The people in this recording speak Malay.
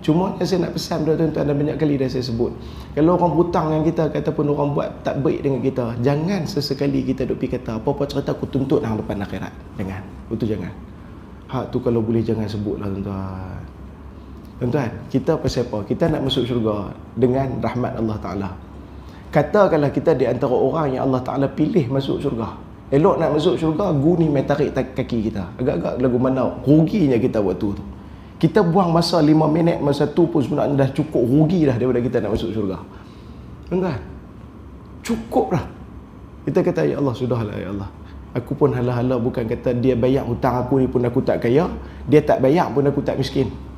Cuma yang saya nak pesan pada tuan-tuan dan banyak kali dah saya sebut. Kalau orang hutang dengan kita kata ataupun orang buat tak baik dengan kita, jangan sesekali kita duk pergi kata apa-apa cerita aku tuntut dalam depan akhirat. Jangan. Betul jangan. Hak tu kalau boleh jangan sebutlah tuan-tuan. Tuan-tuan, kita apa apa? Kita nak masuk syurga dengan rahmat Allah Ta'ala. Katakanlah kita di antara orang yang Allah Ta'ala pilih masuk syurga. Elok nak masuk syurga, guni metarik kaki kita. Agak-agak lagu mana ruginya kita waktu tu kita buang masa lima minit masa tu pun sebenarnya dah cukup rugi dah daripada kita nak masuk syurga Enggak, tuan cukup dah kita kata ya Allah sudahlah ya Allah aku pun hala-hala bukan kata dia bayar hutang aku ni pun aku tak kaya dia tak bayar pun aku tak miskin